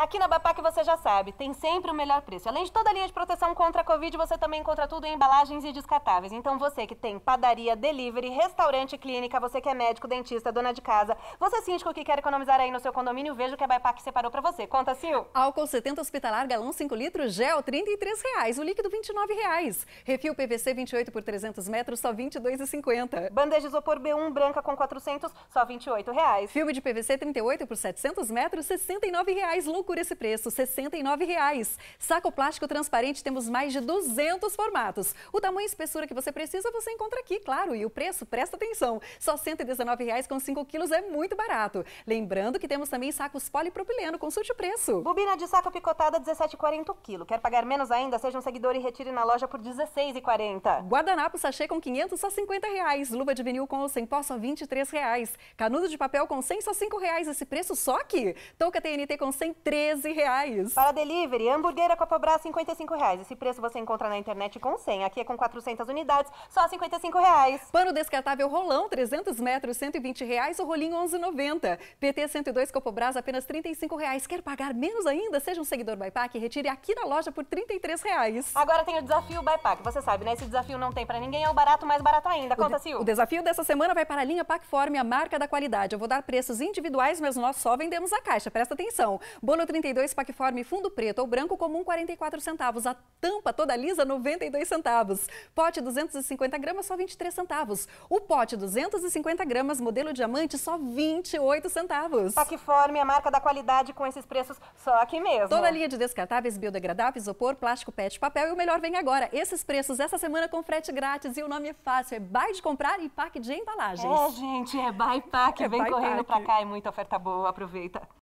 Aqui na Bapac você já sabe, tem sempre o melhor preço. Além de toda a linha de proteção contra a Covid, você também encontra tudo em embalagens e descartáveis. Então você que tem padaria, delivery, restaurante, clínica, você que é médico, dentista, dona de casa, você síndico que quer economizar aí no seu condomínio, veja o que a Bapac separou para você. Conta, Sil. Álcool 70 hospitalar, galão 5 litros, gel R$ 33,00, o líquido R$ 29,00. Refil PVC 28 por 300 metros, só R$ 22,50. Bandeja isopor B1 branca com 400, só R$ 28,00. Filme de PVC 38 por 700 metros, R$ 69,00. Lucro por esse preço, R$ 69,00. Saco plástico transparente temos mais de 200 formatos. O tamanho e espessura que você precisa você encontra aqui, claro. E o preço, presta atenção, só R$ 119,00 com 5 quilos é muito barato. Lembrando que temos também sacos polipropileno, consulte o preço. Bobina de saco picotada, R$ 17,40 quilo. Quer pagar menos ainda? Seja um seguidor e retire na loja por R$ 16,40. Guardanapo sachê com 500 só R$ 50,00. Luva de vinil com ou sem pó só R$ 23,00. Canudo de papel com 100 só R$ 5,00. Esse preço só aqui. Touca TNT com 100, 13 13 reais. Para delivery, hamburgueira é Copobras, 55 reais. Esse preço você encontra na internet com 100. Aqui é com 400 unidades, só 55 reais. Pano descartável rolão, 300 metros, 120 reais. O rolinho, 11,90. PT 102 Copobras, apenas 35 reais. Quer pagar menos ainda? Seja um seguidor Bypack e retire aqui na loja por 33 reais. Agora tem o desafio Bypack. Você sabe, né? Esse desafio não tem para ninguém. É o barato mais barato ainda. Conta, Sil. O desafio dessa semana vai para a linha Pacform, a marca da qualidade. Eu vou dar preços individuais, mas nós só vendemos a caixa. Presta atenção. Bono 32 Paquiforme fundo preto ou branco comum 44 centavos. A tampa toda lisa 92 centavos. Pote 250 gramas só 23 centavos. O pote 250 gramas modelo diamante só 28 centavos. Paquiforme é a marca da qualidade com esses preços só aqui mesmo. Toda a linha de descartáveis, biodegradáveis, isopor, plástico, PET, papel e o melhor vem agora. Esses preços essa semana com frete grátis e o nome é fácil, é Buy de comprar e pack de embalagens. É, gente, é Buy Pack, é vem correndo para cá, é muita oferta boa, aproveita.